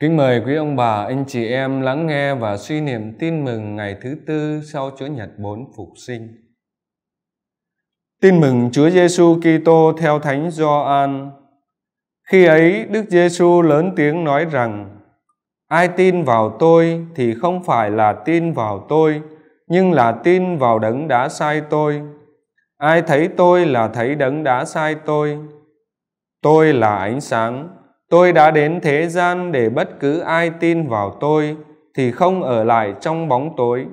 Kính mời quý ông bà, anh chị em lắng nghe và suy niệm tin mừng ngày thứ tư sau Chúa Nhật 4 Phục sinh. Tin mừng Chúa Giêsu Kitô theo Thánh Gioan. Khi ấy Đức Giêsu lớn tiếng nói rằng: Ai tin vào tôi thì không phải là tin vào tôi, nhưng là tin vào đấng đã sai tôi. Ai thấy tôi là thấy đấng đã sai tôi. Tôi là ánh sáng, Tôi đã đến thế gian để bất cứ ai tin vào tôi thì không ở lại trong bóng tối.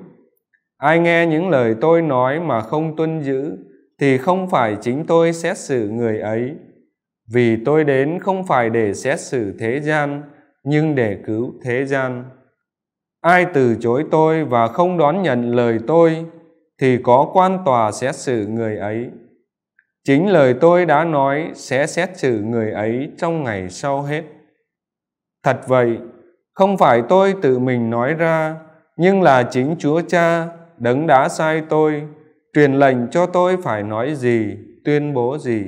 Ai nghe những lời tôi nói mà không tuân giữ thì không phải chính tôi xét xử người ấy. Vì tôi đến không phải để xét xử thế gian, nhưng để cứu thế gian. Ai từ chối tôi và không đón nhận lời tôi thì có quan tòa xét xử người ấy. Chính lời tôi đã nói sẽ xét xử người ấy trong ngày sau hết. Thật vậy, không phải tôi tự mình nói ra, nhưng là chính Chúa Cha đấng đã sai tôi, truyền lệnh cho tôi phải nói gì, tuyên bố gì.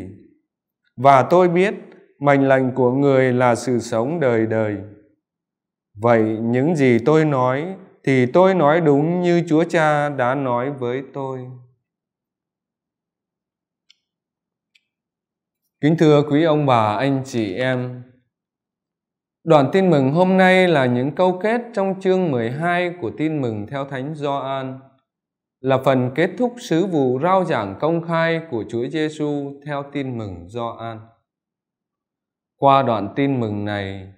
Và tôi biết mệnh lệnh của người là sự sống đời đời. Vậy những gì tôi nói thì tôi nói đúng như Chúa Cha đã nói với tôi. Kính thưa quý ông bà, anh chị em, đoạn tin mừng hôm nay là những câu kết trong chương 12 của tin mừng theo Thánh Gioan, là phần kết thúc sứ vụ rao giảng công khai của Chúa Giêsu theo tin mừng Gioan. Qua đoạn tin mừng này,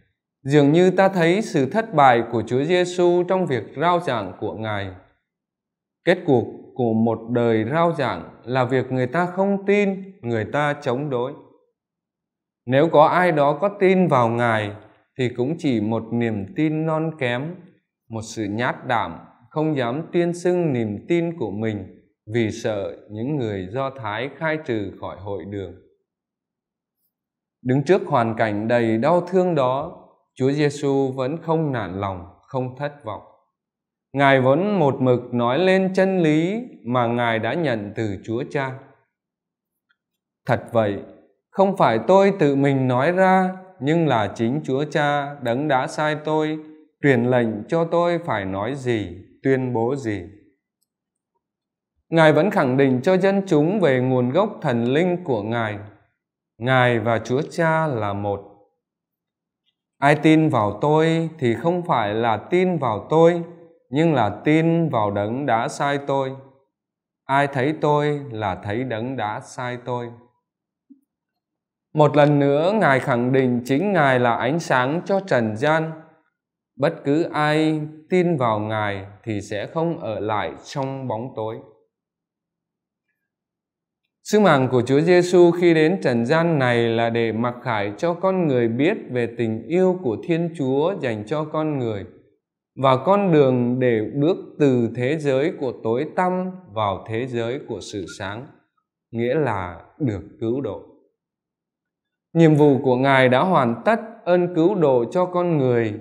dường như ta thấy sự thất bại của Chúa Giêsu trong việc rao giảng của Ngài. Kết cuộc của một đời rao giảng là việc người ta không tin, người ta chống đối nếu có ai đó có tin vào Ngài thì cũng chỉ một niềm tin non kém, một sự nhát đảm, không dám tuyên xưng niềm tin của mình vì sợ những người Do Thái khai trừ khỏi hội đường. Đứng trước hoàn cảnh đầy đau thương đó, Chúa Giêsu vẫn không nản lòng, không thất vọng. Ngài vẫn một mực nói lên chân lý mà Ngài đã nhận từ Chúa Cha. Thật vậy, không phải tôi tự mình nói ra nhưng là chính chúa cha đấng đã sai tôi truyền lệnh cho tôi phải nói gì tuyên bố gì ngài vẫn khẳng định cho dân chúng về nguồn gốc thần linh của ngài ngài và chúa cha là một ai tin vào tôi thì không phải là tin vào tôi nhưng là tin vào đấng đã sai tôi ai thấy tôi là thấy đấng đã sai tôi một lần nữa Ngài khẳng định chính Ngài là ánh sáng cho trần gian. Bất cứ ai tin vào Ngài thì sẽ không ở lại trong bóng tối. Sứ mạng của Chúa Giêsu khi đến trần gian này là để mặc khải cho con người biết về tình yêu của Thiên Chúa dành cho con người và con đường để bước từ thế giới của tối tăm vào thế giới của sự sáng, nghĩa là được cứu độ. Nhiệm vụ của Ngài đã hoàn tất ơn cứu độ cho con người.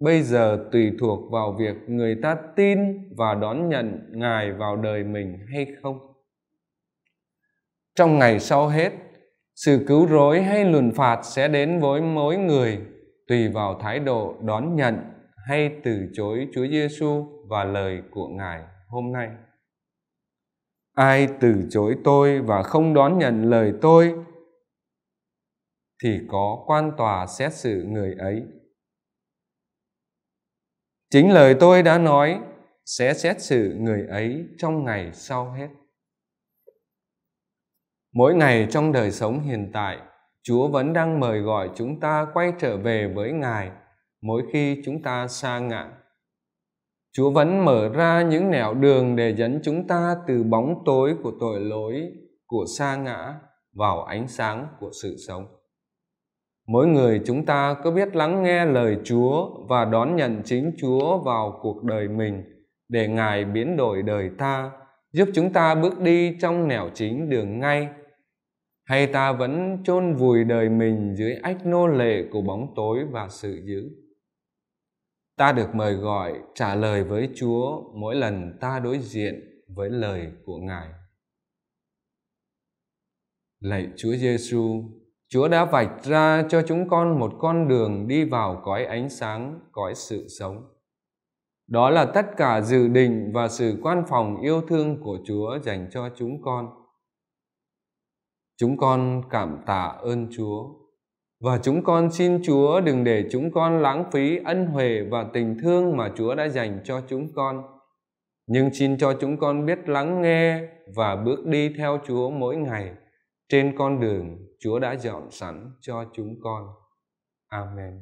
Bây giờ tùy thuộc vào việc người ta tin và đón nhận Ngài vào đời mình hay không. Trong ngày sau hết, sự cứu rỗi hay luồn phạt sẽ đến với mỗi người tùy vào thái độ đón nhận hay từ chối Chúa Giêsu và lời của Ngài hôm nay. Ai từ chối tôi và không đón nhận lời tôi thì có quan tòa xét xử người ấy. Chính lời tôi đã nói sẽ xét xử người ấy trong ngày sau hết. Mỗi ngày trong đời sống hiện tại, Chúa vẫn đang mời gọi chúng ta quay trở về với Ngài mỗi khi chúng ta xa ngã, Chúa vẫn mở ra những nẻo đường để dẫn chúng ta từ bóng tối của tội lỗi, của xa ngã vào ánh sáng của sự sống mỗi người chúng ta có biết lắng nghe lời chúa và đón nhận chính chúa vào cuộc đời mình để ngài biến đổi đời ta giúp chúng ta bước đi trong nẻo chính đường ngay hay ta vẫn chôn vùi đời mình dưới ách nô lệ của bóng tối và sự dữ ta được mời gọi trả lời với chúa mỗi lần ta đối diện với lời của ngài lạy chúa giêsu Chúa đã vạch ra cho chúng con một con đường đi vào cõi ánh sáng, cõi sự sống. Đó là tất cả dự định và sự quan phòng yêu thương của Chúa dành cho chúng con. Chúng con cảm tạ ơn Chúa và chúng con xin Chúa đừng để chúng con lãng phí ân huệ và tình thương mà Chúa đã dành cho chúng con. Nhưng xin cho chúng con biết lắng nghe và bước đi theo Chúa mỗi ngày trên con đường Chúa đã dọn sẵn cho chúng con. Amen.